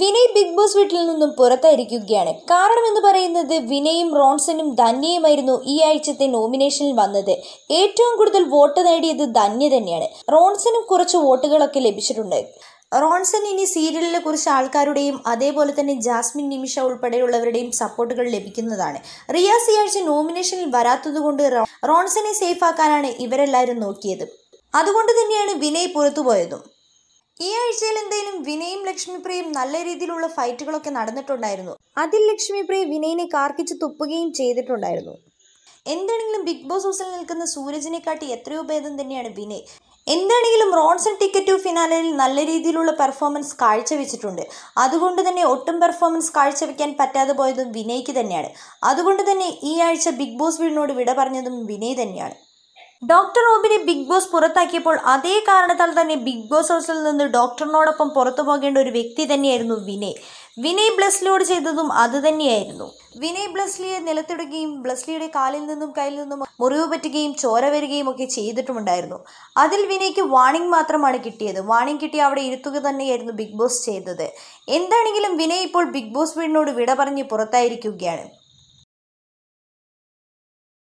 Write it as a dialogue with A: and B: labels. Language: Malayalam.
A: വിനയ് ബിഗ് ബോസ് വീട്ടിൽ നിന്നും പുറത്തായിരിക്കുകയാണ് കാരണം എന്ന് പറയുന്നത് വിനയും റോൺസനും ധന്യയുമായിരുന്നു ഈ ആഴ്ചത്തെ നോമിനേഷനിൽ വന്നത് ഏറ്റവും കൂടുതൽ വോട്ട് നേടിയത് ധന്യ തന്നെയാണ് റോൺസനും കുറച്ച് വോട്ടുകളൊക്കെ ലഭിച്ചിട്ടുണ്ട് റോൺസൺ ഇനി സീരിയലിനെ കുറിച്ച് ആൾക്കാരുടെയും അതേപോലെ തന്നെ ജാസ്മിൻ നിമിഷ ഉൾപ്പെടെയുള്ളവരുടെയും സപ്പോർട്ടുകൾ ലഭിക്കുന്നതാണ് റിയാസ് ഈ ആഴ്ച നോമിനേഷനിൽ വരാത്തതുകൊണ്ട് റോൺസനെ സേഫാക്കാനാണ് ഇവരെല്ലാവരും നോക്കിയത് അതുകൊണ്ട് തന്നെയാണ് വിനയ് പുറത്തുപോയതും ഈ ആഴ്ചയിൽ എന്തായാലും വിനയും ലക്ഷ്മിപ്രിയയും നല്ല രീതിയിലുള്ള ഫൈറ്റുകളൊക്കെ നടന്നിട്ടുണ്ടായിരുന്നു അതിൽ ലക്ഷ്മിപ്രിയ വിനയിനെ കാർക്കിച്ച് തുപ്പുകയും ചെയ്തിട്ടുണ്ടായിരുന്നു എന്താണെങ്കിലും ബിഗ് ബോസ് ഹൗസിൽ നിൽക്കുന്ന കാട്ടി എത്രയോ ഭേദം തന്നെയാണ് വിനയ് എന്താണെങ്കിലും റോൺസൺ ടിക്കറ്റ് ടു ഫിനാലയിൽ നല്ല രീതിയിലുള്ള പെർഫോമൻസ് കാഴ്ചവെച്ചിട്ടുണ്ട് അതുകൊണ്ട് തന്നെ ഒട്ടും പെർഫോമൻസ് കാഴ്ചവെക്കാൻ പറ്റാതെ പോയതും വിനയ്ക്ക് തന്നെയാണ് അതുകൊണ്ട് തന്നെ ഈ ആഴ്ച ബിഗ് ബോസ് വീടിനോട് വിട പറഞ്ഞതും വിനയ് തന്നെയാണ് ഡോക്ടർ റോബിനെ ബിഗ് ബോസ് പുറത്താക്കിയപ്പോൾ അതേ കാരണത്താൽ തന്നെ ബിഗ് ബോസ് ഹൗസിൽ നിന്ന് ഡോക്ടറിനോടൊപ്പം പുറത്തു പോകേണ്ട ഒരു വ്യക്തി തന്നെയായിരുന്നു വിനയ് വിനയ് ബ്ലസ്ലിയോട് ചെയ്തതും അതുതന്നെയായിരുന്നു വിനയ് ബ്ലസ്ലിയെ നിലത്തിടുകയും ബ്ലസ്ലിയുടെ കാലിൽ നിന്നും കയ്യിൽ നിന്നും മുറിവ് പറ്റുകയും ചോര വരികയും ഒക്കെ ചെയ്തിട്ടുമുണ്ടായിരുന്നു അതിൽ വിനയ്ക്ക് വാണിംഗ് മാത്രമാണ് കിട്ടിയത് വാണിംഗ് കിട്ടി അവിടെ ഇരുത്തുക തന്നെയായിരുന്നു ബിഗ് ബോസ് ചെയ്തത് എന്താണെങ്കിലും വിനയ് ഇപ്പോൾ ബിഗ് ബോസ് വീടിനോട് വിട പറഞ്ഞ് പുറത്തായിരിക്കുകയാണ്